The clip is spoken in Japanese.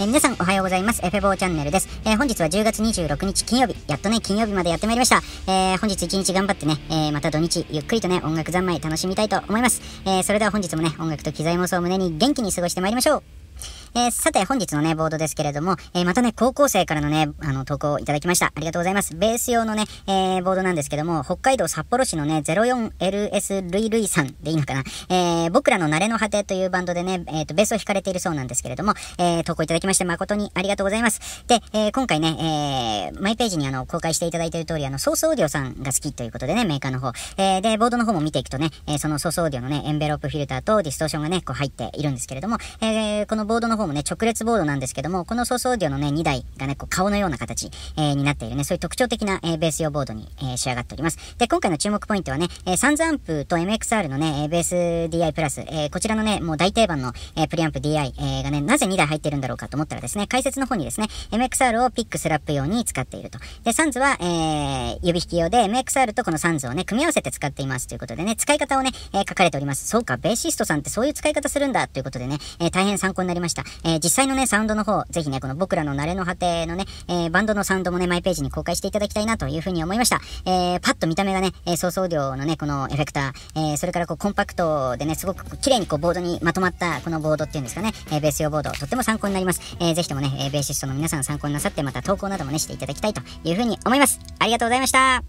えー、皆さんおはようございます。エフェボーチャンネルです。えー、本日は10月26日金曜日、やっとね、金曜日までやってまいりました。えー、本日一日頑張ってね、えまた土日ゆっくりとね、音楽三昧楽しみたいと思います。えそれでは本日もね、音楽と機材妄想を胸に元気に過ごしてまいりましょう。えー、さて、本日のね、ボードですけれども、えー、またね、高校生からのね、あの、投稿をいただきました。ありがとうございます。ベース用のね、えー、ボードなんですけども、北海道札幌市のね、04LS ルイルイさんでいいのかな。えー、僕らの慣れの果てというバンドでね、えっ、と、ベースを弾かれているそうなんですけれども、え投稿いただきまして誠にありがとうございます。で、え今回ね、えマイページにあの、公開していただいている通り、あの、ソースオーディオさんが好きということでね、メーカーの方。えで、ボードの方も見ていくとね、えそのソースオーディオのね、エンベロープフィルターとディストーションがね、こう入っているんですけれども、えこのボードの方方もね、直列ボードなんですけども、このソースオーディオのね、2台がね、こう顔のような形、えー、になっているね、そういう特徴的な、えー、ベース用ボードに、えー、仕上がっております。で、今回の注目ポイントはね、えー、サンズアンプと MXR のね、ベース DI プラス、えー、こちらのね、もう大定番の、えー、プリアンプ DI、えー、がね、なぜ2台入ってるんだろうかと思ったらですね、解説の方にですね、MXR をピックスラップ用に使っていると。で、サンズは、えー、指引き用で MXR とこのサンズをね、組み合わせて使っていますということでね、使い方をね、えー、書かれております。そうか、ベーシストさんってそういう使い方するんだということでね、えー、大変参考になりました。えー、実際のね、サウンドの方、ぜひね、この僕らの慣れの果てのね、えー、バンドのサウンドもね、マイページに公開していただきたいなというふうに思いました。えー、パッと見た目がね、えー、ソースオーディオのね、このエフェクター、えー、それからこう、コンパクトでね、すごく綺麗にこう、ボードにまとまった、このボードっていうんですかね、えー、ベース用ボード、とっても参考になります。えー、ぜひともね、えー、ベーシストの皆さん参考になさって、また投稿などもね、していただきたいというふうに思います。ありがとうございました。